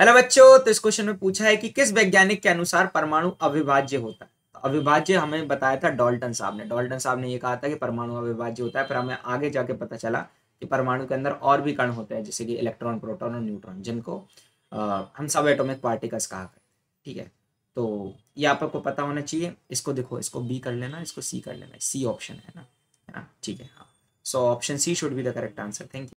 hello बच्चों तो इस क्वेश्चन में पूछा है कि किस वैज्ञानिक के अनुसार परमाणु अविभाज्य होता है तो अविभाज्य हमें बताया था डॉल्टन साहब ने डॉल्टन साहब ने ये कहा था कि परमाणु अविभाज्य होता है पर हमें आगे जाके पता चला कि परमाणु के अंदर और भी कण होते हैं जैसे कि इलेक्ट्रॉन प्रोटोन और न्यूट्रॉन जिनको आ, हम सब एटोमिक पार्टिकल्स कहा करते ठीक है तो ये आप आपको पता होना चाहिए इसको देखो इसको बी कर लेना इसको सी कर लेना सी ऑप्शन है ना है ठीक है so option C should be the correct answer thank you